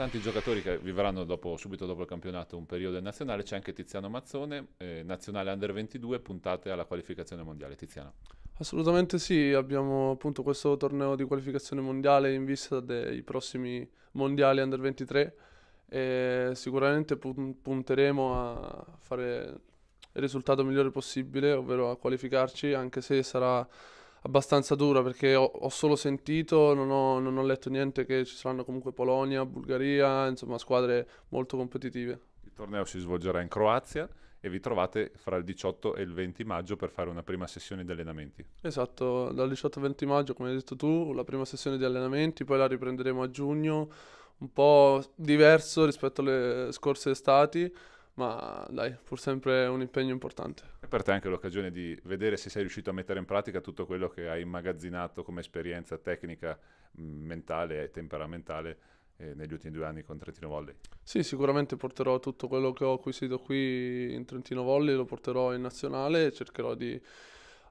tanti giocatori che vivranno dopo, subito dopo il campionato un periodo in nazionale, c'è anche Tiziano Mazzone, eh, nazionale under 22, puntate alla qualificazione mondiale. Tiziano. Assolutamente sì, abbiamo appunto questo torneo di qualificazione mondiale in vista dei prossimi mondiali under 23 e sicuramente pun- punteremo a fare il risultato migliore possibile, ovvero a qualificarci, anche se sarà abbastanza dura perché ho, ho solo sentito, non ho, non ho letto niente che ci saranno comunque Polonia, Bulgaria, insomma squadre molto competitive. Il torneo si svolgerà in Croazia e vi trovate fra il 18 e il 20 maggio per fare una prima sessione di allenamenti. Esatto, dal 18 al 20 maggio, come hai detto tu, la prima sessione di allenamenti, poi la riprenderemo a giugno, un po' diverso rispetto alle scorse estati ma dai, pur sempre un impegno importante. E per te anche l'occasione di vedere se sei riuscito a mettere in pratica tutto quello che hai immagazzinato come esperienza tecnica, mm, mentale e temperamentale eh, negli ultimi due anni con Trentino Volley. Sì, sicuramente porterò tutto quello che ho acquisito qui in Trentino Volley, lo porterò in nazionale e cercherò di,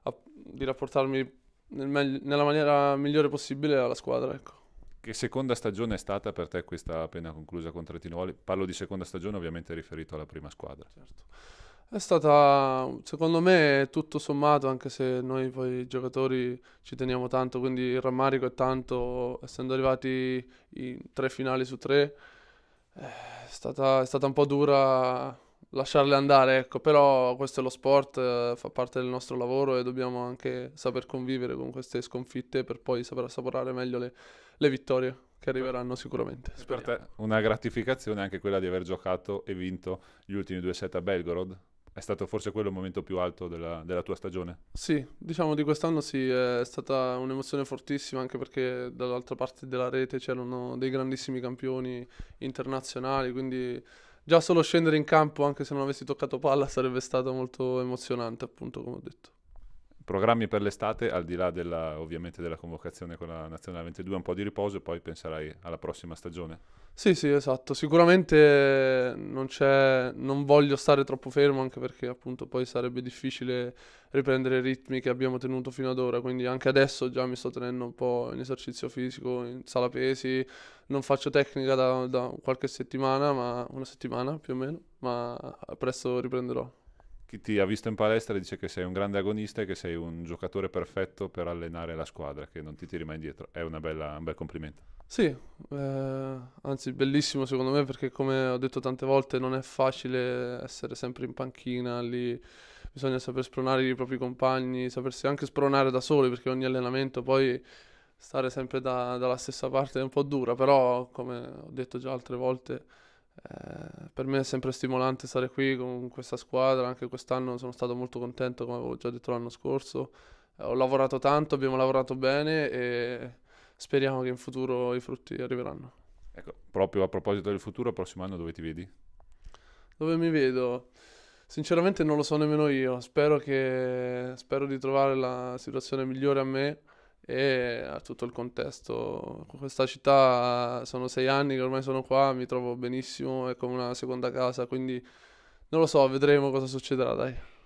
a, di rapportarmi nel nella maniera migliore possibile alla squadra. Ecco. Che seconda stagione è stata per te questa appena conclusa con Tretinuoli? Parlo di seconda stagione ovviamente riferito alla prima squadra. Certo. È stata, secondo me, tutto sommato, anche se noi poi giocatori ci teniamo tanto, quindi il rammarico è tanto, essendo arrivati in tre finali su tre, eh, è stata, è stata un po' dura lasciarle andare, ecco, però questo è lo sport, eh, fa parte del nostro lavoro e dobbiamo anche saper convivere con queste sconfitte per poi saper assaporare meglio le, le vittorie che arriveranno sicuramente. Speriamo. Per te una gratificazione anche quella di aver giocato e vinto gli ultimi due set a Belgorod? È stato forse quello il momento più alto della, della tua stagione? Sì, diciamo di quest'anno sì, è stata un'emozione fortissima anche perché dall'altra parte della rete c'erano dei grandissimi campioni internazionali, quindi Già solo scendere in campo, anche se non avessi toccato palla, sarebbe stato molto emozionante, appunto, come ho detto programmi per l'estate, al di là della, ovviamente della convocazione con la Nazionale 22, un po' di riposo e poi penserai alla prossima stagione. Sì, sì, esatto. Sicuramente non, non voglio stare troppo fermo anche perché appunto poi sarebbe difficile riprendere i ritmi che abbiamo tenuto fino ad ora, quindi anche adesso già mi sto tenendo un po' in esercizio fisico, in sala pesi, non faccio tecnica da, da qualche settimana, ma una settimana più o meno, ma presto riprenderò chi ti ha visto in palestra dice che sei un grande agonista e che sei un giocatore perfetto per allenare la squadra, che non ti tiri mai indietro. È bella, un bel complimento. Sì, eh, anzi bellissimo secondo me perché come ho detto tante volte non è facile essere sempre in panchina, lì bisogna saper spronare i propri compagni, sapersi anche spronare da soli perché ogni allenamento poi stare sempre da, dalla stessa parte è un po' dura, però come ho detto già altre volte eh, per me è sempre stimolante stare qui con questa squadra, anche quest'anno sono stato molto contento come avevo già detto l'anno scorso, eh, ho lavorato tanto, abbiamo lavorato bene e speriamo che in futuro i frutti arriveranno. Ecco, proprio a proposito del futuro, prossimo anno dove ti vedi? Dove mi vedo? Sinceramente non lo so nemmeno io, spero, che, spero di trovare la situazione migliore a me e a tutto il contesto. Questa città sono sei anni che ormai sono qua, mi trovo benissimo, è come una seconda casa, quindi non lo so, vedremo cosa succederà, dai.